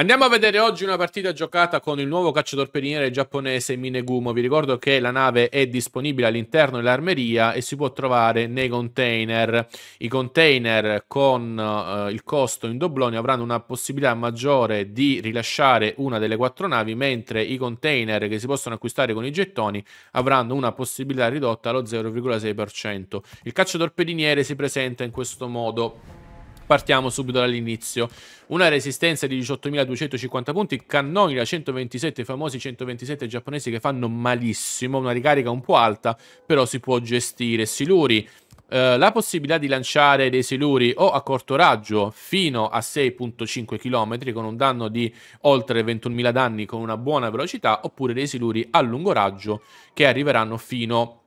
Andiamo a vedere oggi una partita giocata con il nuovo cacciatorpediniere giapponese Minegumo. Vi ricordo che la nave è disponibile all'interno dell'armeria e si può trovare nei container. I container con eh, il costo in dobloni avranno una possibilità maggiore di rilasciare una delle quattro navi, mentre i container che si possono acquistare con i gettoni avranno una possibilità ridotta allo 0,6%. Il cacciatorpediniere si presenta in questo modo. Partiamo subito dall'inizio. Una resistenza di 18.250 punti, cannoni da 127, i famosi 127 giapponesi che fanno malissimo, una ricarica un po' alta, però si può gestire. Siluri, eh, la possibilità di lanciare dei siluri o a corto raggio fino a 6.5 km con un danno di oltre 21.000 danni con una buona velocità, oppure dei siluri a lungo raggio che arriveranno fino a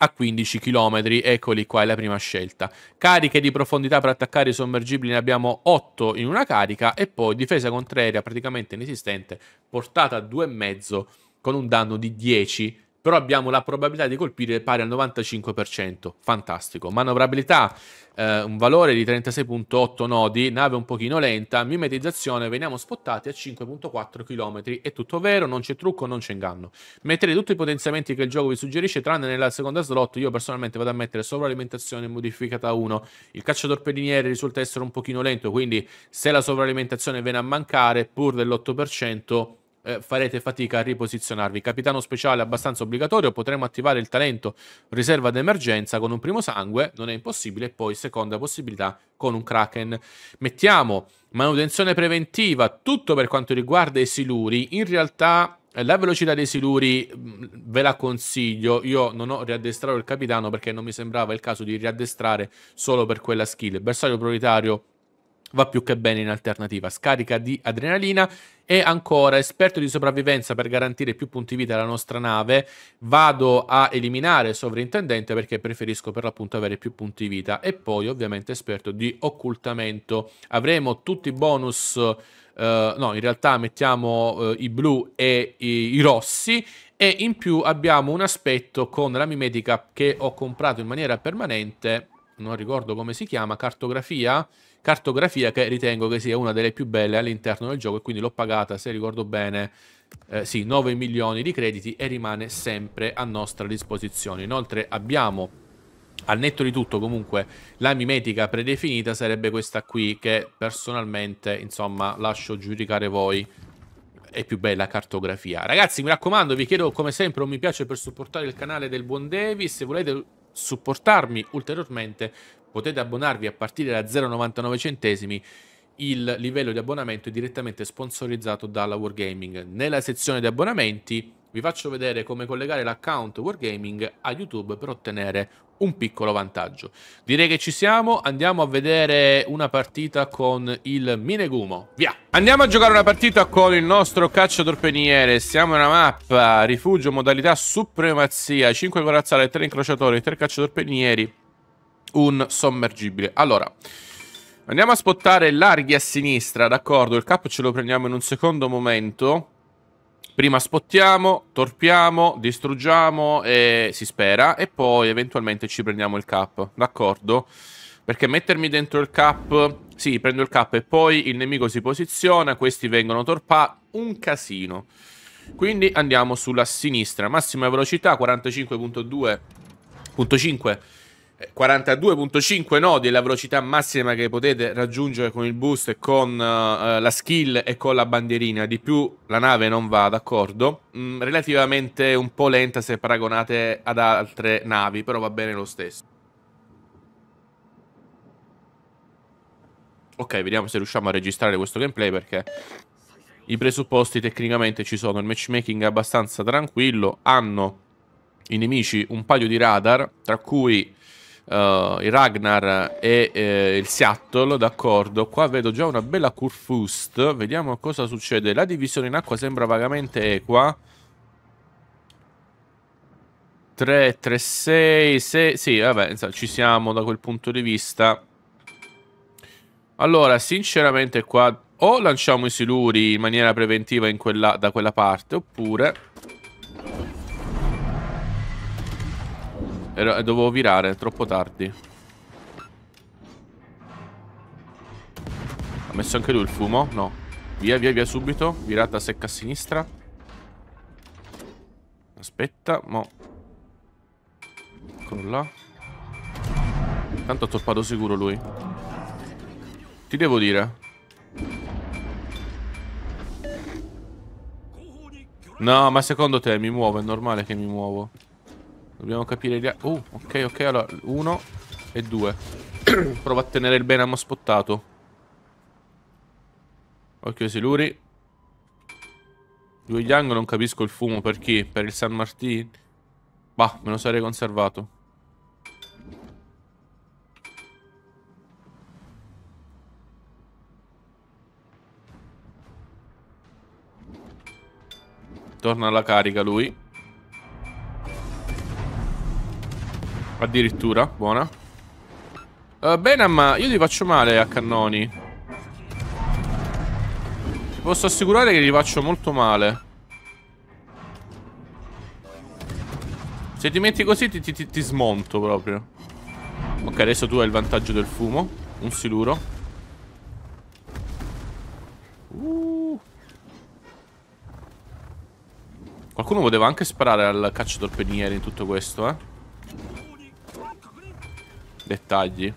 a 15 km, eccoli qua è la prima scelta. Cariche di profondità per attaccare i sommergibili ne abbiamo 8 in una carica e poi difesa contraerea praticamente inesistente, portata a 2,5 con un danno di 10 però abbiamo la probabilità di colpire pari al 95%, fantastico. Manovrabilità, eh, un valore di 36.8 nodi, nave un pochino lenta, mimetizzazione, veniamo spottati a 5.4 km, è tutto vero, non c'è trucco, non c'è inganno. Mettere tutti i potenziamenti che il gioco vi suggerisce, tranne nella seconda slot, io personalmente vado a mettere sovralimentazione modificata 1, il cacciatorpediniere risulta essere un pochino lento, quindi se la sovralimentazione viene a mancare, pur dell'8%, eh, farete fatica a riposizionarvi. Capitano speciale abbastanza obbligatorio, potremo attivare il talento riserva d'emergenza con un primo sangue, non è impossibile, e poi seconda possibilità con un Kraken. Mettiamo manutenzione preventiva, tutto per quanto riguarda i siluri, in realtà... Eh, la velocità dei siluri mm, ve la consiglio, io non ho riaddestrato il capitano perché non mi sembrava il caso di riaddestrare solo per quella skill. Bersaglio prioritario va più che bene in alternativa, scarica di adrenalina e ancora esperto di sopravvivenza per garantire più punti vita alla nostra nave, vado a eliminare sovrintendente perché preferisco per l'appunto avere più punti vita e poi ovviamente esperto di occultamento. Avremo tutti i bonus, eh, no in realtà mettiamo eh, i blu e i, i rossi e in più abbiamo un aspetto con la mimetica che ho comprato in maniera permanente, non ricordo come si chiama, cartografia? cartografia che ritengo che sia una delle più belle all'interno del gioco e quindi l'ho pagata, se ricordo bene, eh, sì, 9 milioni di crediti e rimane sempre a nostra disposizione. Inoltre abbiamo al netto di tutto comunque la mimetica predefinita sarebbe questa qui che personalmente insomma lascio giudicare voi è più bella cartografia ragazzi mi raccomando vi chiedo come sempre un mi piace per supportare il canale del buon Davis se volete supportarmi ulteriormente potete abbonarvi a partire da 0,99 centesimi il livello di abbonamento è direttamente sponsorizzato dalla Wargaming. Nella sezione di abbonamenti vi faccio vedere come collegare l'account Wargaming a YouTube per ottenere un piccolo vantaggio. Direi che ci siamo, andiamo a vedere una partita con il Minegumo. Via! Andiamo a giocare una partita con il nostro cacciatorpeniere. Siamo in una mappa, rifugio, modalità supremazia, 5 corazzate, 3 incrociatori, 3 cacciatorpenieri, un sommergibile. Allora... Andiamo a spottare larghi a sinistra, d'accordo. Il cap ce lo prendiamo in un secondo momento. Prima spottiamo, torpiamo, distruggiamo e si spera. E poi eventualmente ci prendiamo il cap, d'accordo. Perché mettermi dentro il cap... Sì, prendo il cap e poi il nemico si posiziona, questi vengono torpati. Un casino. Quindi andiamo sulla sinistra. Massima velocità, 45.2.5 42.5 nodi è la velocità massima che potete raggiungere con il boost e con uh, la skill e con la bandierina. Di più la nave non va, d'accordo? Mm, relativamente un po' lenta se paragonate ad altre navi, però va bene lo stesso. Ok, vediamo se riusciamo a registrare questo gameplay perché i presupposti tecnicamente ci sono. Il matchmaking è abbastanza tranquillo, hanno i nemici un paio di radar, tra cui uh, eh, il Ragnar e eh, il Seattle, d'accordo. Qua vedo già una bella Kurfust, vediamo cosa succede. La divisione in acqua sembra vagamente equa. 3, 3, 6, 6, sì, vabbè, ci siamo da quel punto di vista. Allora, sinceramente qua o lanciamo i siluri in maniera preventiva in quella, da quella parte, oppure Era, eh, dovevo virare, troppo tardi. Ha messo anche lui il fumo? No. Via, via, via subito. Virata secca a sinistra. Aspetta, mo. Eccolo là. Tanto ha toppato sicuro lui. Ti devo dire. No, ma secondo te mi muovo? È normale che mi muovo. Dobbiamo capire... gli Oh, ok, ok, allora, uno e due. Prova a tenere il Benham spottato. Occhio Siluri. Due Yang non capisco il fumo, per chi? Per il San Martin? Bah, me lo sarei conservato. Torna alla carica lui. Addirittura, buona. Uh, Benham, io ti faccio male a cannoni. Ti posso assicurare che gli faccio molto male. Se ti metti così ti, ti, ti smonto proprio. Ok, adesso tu hai il vantaggio del fumo. Un siluro. Uh. Qualcuno poteva anche sparare al cacciatorpediniere in tutto questo, eh dettagli.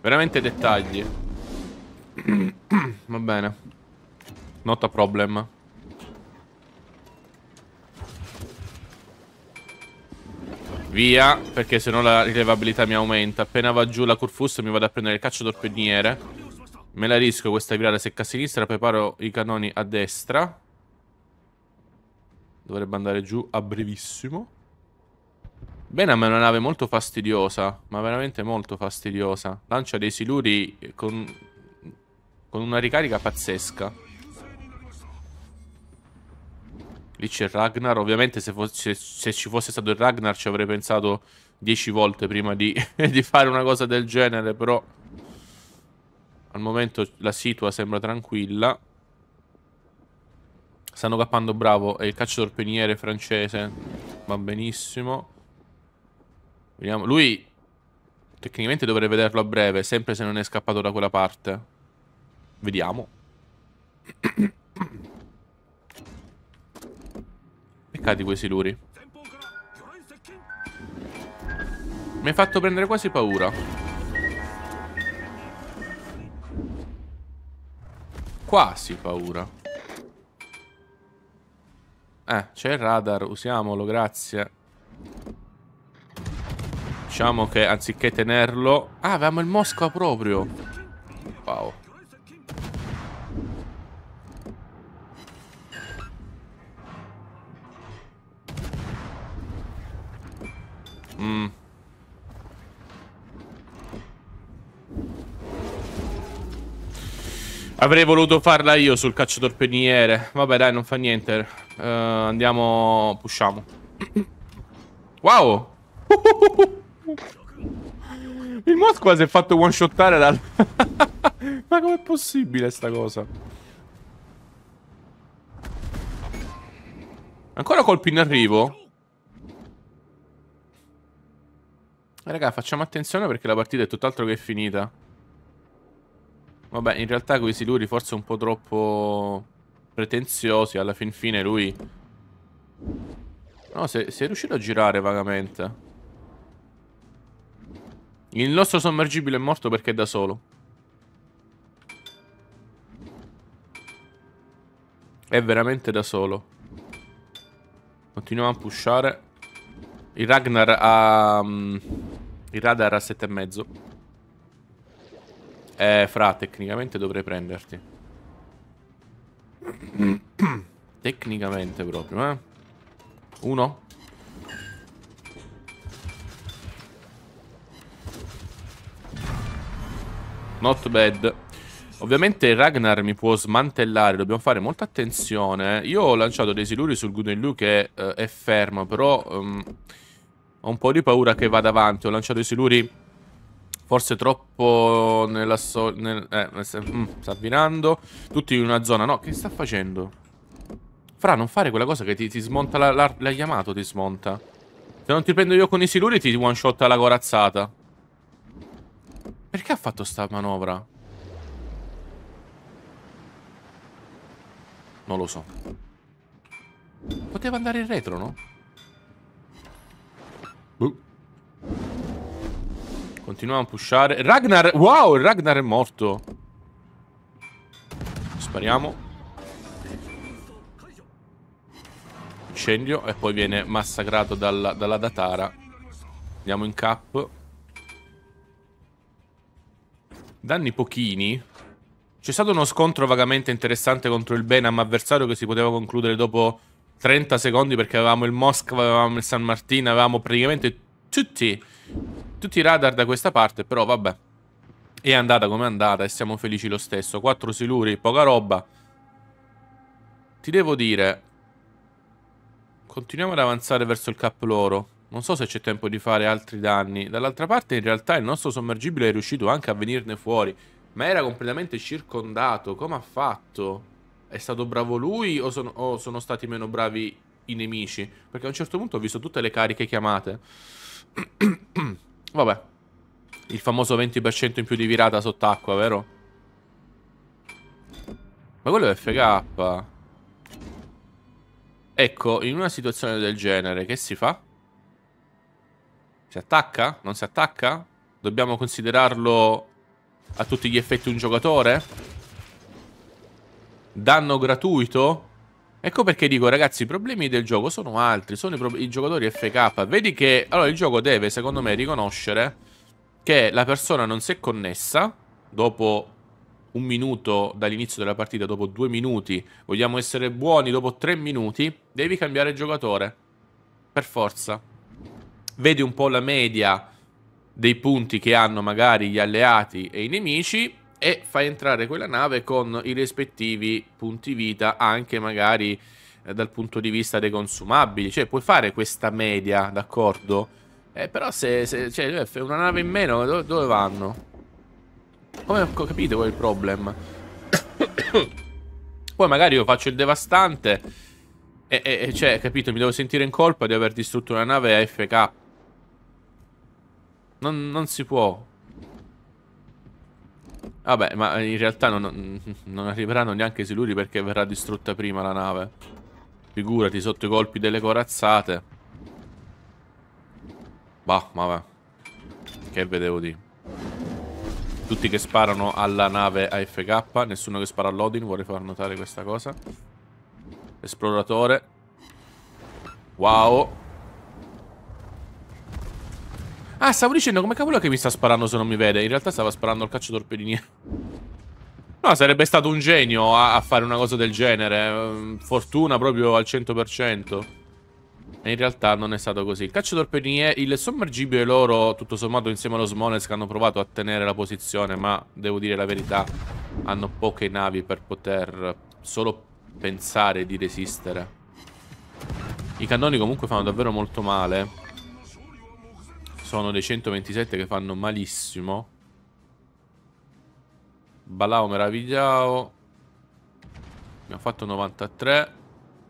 Veramente dettagli. Va bene. Not a problem. Via, perché sennò la rilevabilità mi aumenta. Appena va giù la Curfus mi vado a prendere il caccio d'orpegniere. Me la rischio questa virale secca a sinistra, preparo i cannoni a destra. Dovrebbe andare giù a brevissimo. Benham è una nave molto fastidiosa, ma veramente molto fastidiosa. Lancia dei siluri con, con una ricarica pazzesca. Lì c'è Ragnar, ovviamente se, fosse, se, ci fosse stato il Ragnar ci avrei pensato dieci volte prima di, di fare una cosa del genere, però al momento la situa sembra tranquilla. Stanno cappando bravo. E il calcio francese. Va benissimo. Vediamo. Lui tecnicamente dovrei vederlo a breve, sempre se non è scappato da quella parte. Vediamo. Peccati quei siluri. Mi hai fatto prendere quasi paura. Quasi paura. Eh, c'è il radar, usiamolo, grazie. Diciamo che anziché tenerlo... Ah, avevamo il Mosca proprio. Wow. Mm. Avrei voluto farla io sul cacciatorpediniere. Vabbè, dai, non fa niente. Uh, andiamo... Pushiamo. Wow! Il Mosqua si è fatto one shottare dal... Ma com'è possibile sta cosa? Ancora colpi in arrivo? Raga, facciamo attenzione perché la partita è tutt'altro che finita. Vabbè, in realtà con i siluri forse un po' troppo pretenziosi, alla fin fine lui... No, se, se è riuscito a girare vagamente. Il nostro sommergibile è morto perché è da solo. È veramente da solo. Continuiamo a pushare. Il Ragnar ha... Um, il radar a sette e mezzo Eh, fra, tecnicamente dovrei prenderti. Tecnicamente proprio, eh. Uno. Not bad. Ovviamente Ragnar mi può smantellare, dobbiamo fare molta attenzione. Io ho lanciato dei siluri sul Gunellu che eh, è fermo, però um, ho un po' di paura che vada avanti. Ho lanciato i siluri Forse troppo nella so... Nel, eh, mm, sta avvinando. Tutti in una zona. No, che sta facendo? Fra, non fare quella cosa che ti, ti smonta la, la, la Yamato, ti smonta. Se non ti prendo io con i siluri ti one shot alla corazzata. Perché ha fatto sta manovra? Non lo so. Poteva andare in retro, no? Buh. Continuiamo a pushare. Ragnar, wow, il Ragnar è morto. Spariamo. Incendio e poi viene massacrato dalla, dalla Datara. Andiamo in cap. Danni pochini. C'è stato uno scontro vagamente interessante contro il Benham avversario che si poteva concludere dopo 30 secondi perché avevamo il Moskva, avevamo il San Martino, avevamo praticamente tutti tutti i radar da questa parte, però vabbè. È andata come è andata e siamo felici lo stesso. Quattro siluri, poca roba. Ti devo dire... Continuiamo ad avanzare verso il cap loro. Non so se c'è tempo di fare altri danni. Dall'altra parte in realtà il nostro sommergibile è riuscito anche a venirne fuori. Ma era completamente circondato. Come ha fatto? È stato bravo lui o sono, o sono stati meno bravi i nemici? Perché a un certo punto ho visto tutte le cariche chiamate. Vabbè. Il famoso 20% in più di virata sott'acqua, vero? Ma quello è FK. Ecco, in una situazione del genere, che si fa? Si attacca? Non si attacca? Dobbiamo considerarlo a tutti gli effetti un giocatore? Danno gratuito? Ecco perché dico, ragazzi, i problemi del gioco sono altri, sono i, i, giocatori FK. Vedi che, allora, il gioco deve, secondo me, riconoscere che la persona non si è connessa dopo un minuto dall'inizio della partita, dopo due minuti, vogliamo essere buoni, dopo tre minuti, devi cambiare giocatore. Per forza. Vedi un po' la media dei punti che hanno magari gli alleati e i nemici e fa entrare quella nave con i rispettivi punti vita anche magari eh, dal punto di vista dei consumabili. Cioè puoi fare questa media, d'accordo? Eh, però se, se cioè, una nave in meno, dove, dove vanno? Come capite qual è il problema? Poi magari io faccio il devastante e, e, e, cioè, capito, mi devo sentire in colpa di aver distrutto una nave AFK. Non, non si può. Vabbè, ma in realtà non, non arriveranno neanche i siluri perché verrà distrutta prima la nave. Figurati, sotto i colpi delle corazzate. Bah, vabbè. Che vedevo di... Tutti che sparano alla nave AFK, nessuno che spara all'Odin, vorrei far notare questa cosa. Esploratore. Wow. Ah, stavo dicendo come cavolo è che mi sta sparando se non mi vede. In realtà stava sparando il cacciatorpediniere. No, sarebbe stato un genio a, a, fare una cosa del genere. Mm, fortuna proprio al 100%. E in realtà non è stato così. Il cacciatorpediniere, il sommergibile loro, tutto sommato insieme allo Smolensk, hanno provato a tenere la posizione, ma devo dire la verità, hanno poche navi per poter solo pensare di resistere. I cannoni comunque fanno davvero molto male. Sono dei 127 che fanno malissimo. Balao meravigliao. Abbiamo fatto 93.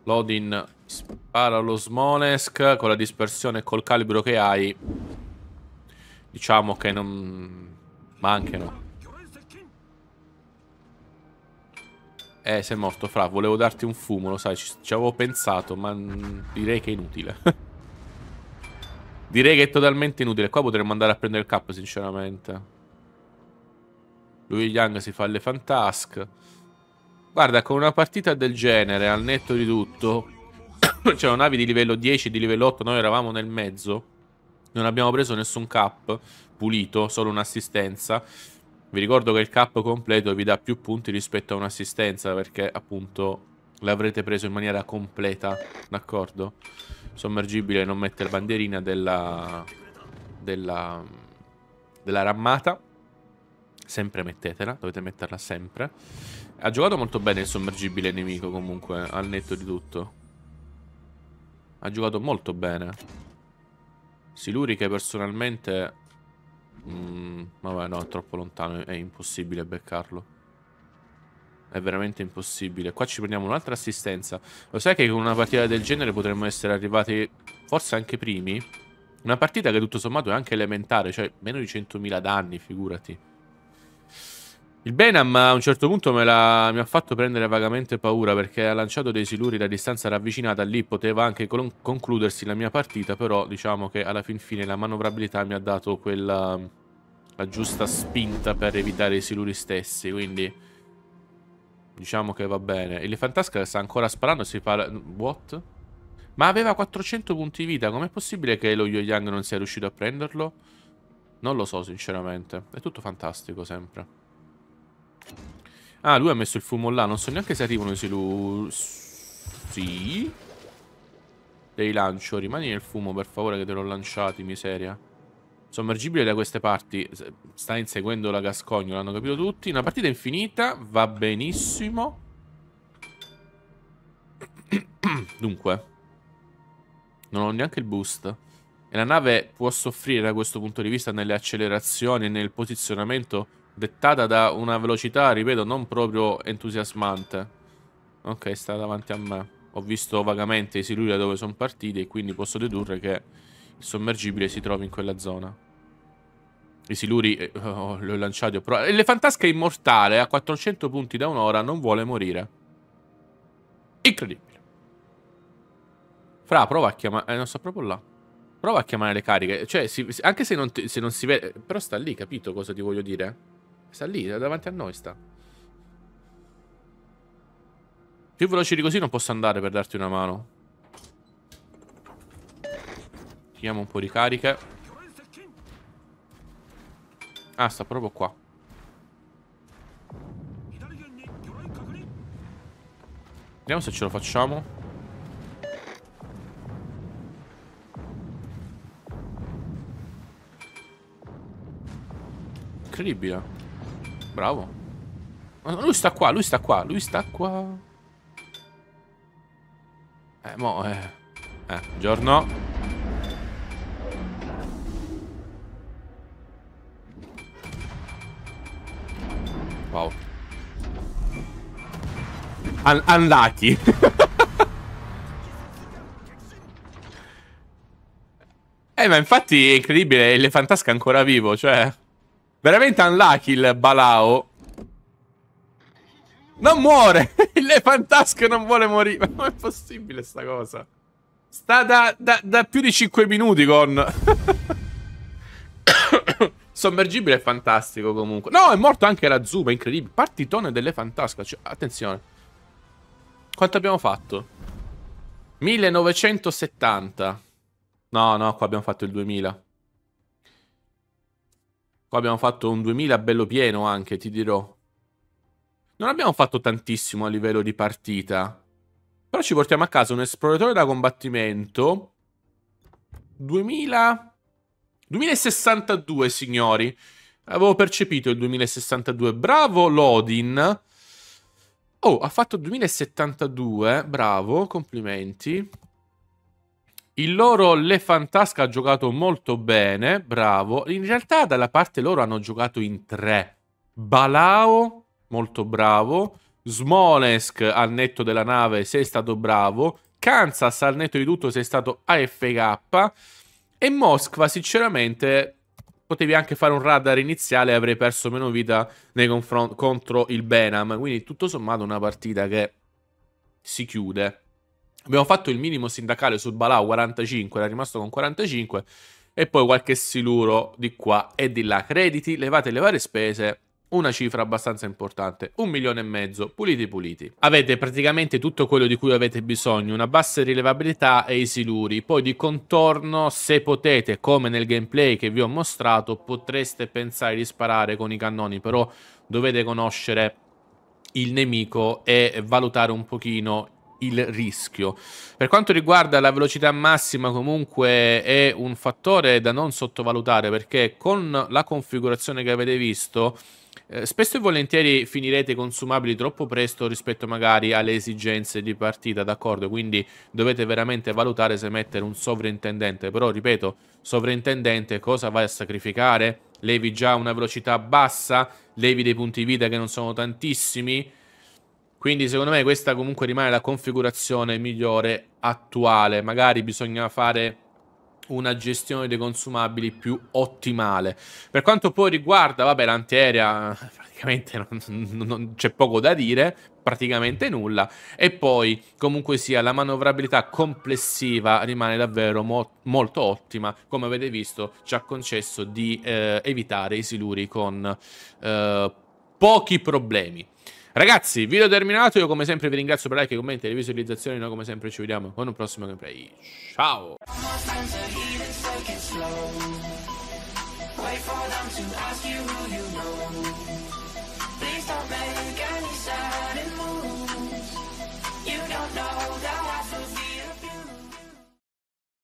Lodin spara lo Smolesk. Con la dispersione e col calibro che hai. Diciamo che non... Mancano. Eh, sei morto, Fra. Volevo darti un fumo, lo sai. Ci, ci avevo pensato, ma direi che è inutile. Direi che è totalmente inutile. Qua potremmo andare a prendere il cap, sinceramente. Lui Young si fa le fantask. Guarda, con una partita del genere, al netto di tutto, c'erano cioè, navi di livello 10, di livello 8, noi eravamo nel mezzo. Non abbiamo preso nessun cap pulito, solo un'assistenza. Vi ricordo che il cap completo vi dà più punti rispetto a un'assistenza, perché appunto l'avrete preso in maniera completa, d'accordo? sommergibile non mette la bandierina della, della, della rammata. Sempre mettetela, dovete metterla sempre. Ha giocato molto bene il sommergibile nemico comunque, al netto di tutto. Ha giocato molto bene. Siluri che personalmente... Mm, vabbè no, è troppo lontano, è impossibile beccarlo. È veramente impossibile. Qua ci prendiamo un'altra assistenza. Lo sai che con una partita del genere potremmo essere arrivati forse anche primi? Una partita che tutto sommato è anche elementare, cioè meno di 100.000 danni, figurati. Il Benham a un certo punto mi ha fatto prendere vagamente paura perché ha lanciato dei siluri da distanza ravvicinata, lì poteva anche concludersi la mia partita, però diciamo che alla fin fine la manovrabilità mi ha dato quella la giusta spinta per evitare i siluri stessi, quindi Diciamo che va bene. Il Fantasca sta ancora sparando si parla... What? Ma aveva 400 punti vita. Com'è possibile che lo Yoyang non sia riuscito a prenderlo? Non lo so, sinceramente. È tutto fantastico, sempre. Ah, lui ha messo il fumo là. Non so neanche se arrivano i silu... Sì? Dei lancio. Rimani nel fumo, per favore, che te l'ho lanciati, miseria sommergibile da queste parti sta inseguendo la Gascogno, l'hanno capito tutti. Una partita infinita, va benissimo. Dunque, non ho neanche il boost. E la nave può soffrire da questo punto di vista nelle accelerazioni e nel posizionamento dettata da una velocità, ripeto, non proprio entusiasmante. Ok, sta davanti a me. Ho visto vagamente i siluri da dove sono partiti e quindi posso dedurre che il sommergibile si trovi in quella zona. I siluri eh, oh, l'ho lanciato. Però... Elefantasca eh, immortale a 400 punti da un'ora non vuole morire. Incredibile. Fra, prova a chiamare... Eh, non sto proprio là. Prova a chiamare le cariche. Cioè, si, anche se non, ti, se non si vede... Però sta lì, capito cosa ti voglio dire? Sta lì, eh, davanti a noi sta. Più veloci di così non posso andare per darti una mano. Schiamo un po' di cariche. Ah, sta proprio qua. Vediamo se ce lo facciamo. Incredibile. Bravo. lui sta qua, lui sta qua, lui sta qua. Eh, mo, eh. Eh, giorno. Un unlucky. eh, ma infatti è incredibile, il Fantasca è ancora vivo, cioè... Veramente unlucky il Balao. Non muore! Il Fantasca non vuole morire. Ma com'è possibile sta cosa? Sta da, da, da più di 5 minuti con... Sommergibile è fantastico comunque. No, è morto anche la Zuma, incredibile. Partitone delle Fantasca. Cioè, attenzione. Quanto abbiamo fatto? 1970. No, no, qua abbiamo fatto il 2000. Qua abbiamo fatto un 2000 bello pieno anche, ti dirò. Non abbiamo fatto tantissimo a livello di partita. Però ci portiamo a casa un esploratore da combattimento. 2000... 2062, signori. Avevo percepito il 2062. Bravo Lodin Oh, ha fatto 2072, bravo, complimenti. Il loro Le Fantasca ha giocato molto bene, bravo. In realtà dalla parte loro hanno giocato in tre. Balao, molto bravo. Smolensk al netto della nave, sei stato bravo. Kansas al netto di tutto, sei stato AFK. E Mosca, sinceramente, potevi anche fare un radar iniziale e avrei perso meno vita contro il Benham. Quindi tutto sommato una partita che si chiude. Abbiamo fatto il minimo sindacale sul Balao 45, era rimasto con 45 e poi qualche siluro di qua e di là. Crediti, levate le varie spese una cifra abbastanza importante, un milione e mezzo, puliti puliti. Avete praticamente tutto quello di cui avete bisogno, una bassa rilevabilità e i siluri, poi di contorno se potete, come nel gameplay che vi ho mostrato, potreste pensare di sparare con i cannoni, però dovete conoscere il nemico e valutare un pochino il rischio. Per quanto riguarda la velocità massima, comunque è un fattore da non sottovalutare perché con la configurazione che avete visto. Eh, spesso e volentieri finirete consumabili troppo presto rispetto magari alle esigenze di partita, d'accordo? Quindi dovete veramente valutare se mettere un sovrintendente. Però, ripeto, sovrintendente cosa vai a sacrificare? Levi già una velocità bassa? Levi dei punti vita che non sono tantissimi? Quindi secondo me questa comunque rimane la configurazione migliore attuale. Magari bisogna fare una gestione dei consumabili più ottimale. Per quanto poi riguarda, vabbè, l'antiaerea praticamente non, non, non c'è poco da dire, praticamente nulla. E poi, comunque sia, la manovrabilità complessiva rimane davvero mo molto ottima. Come avete visto, ci ha concesso di eh, evitare i siluri con eh, pochi problemi. Ragazzi, video terminato. Io come sempre vi ringrazio per like, commenti e le visualizzazioni. Noi come sempre ci vediamo con un prossimo gameplay. Ciao!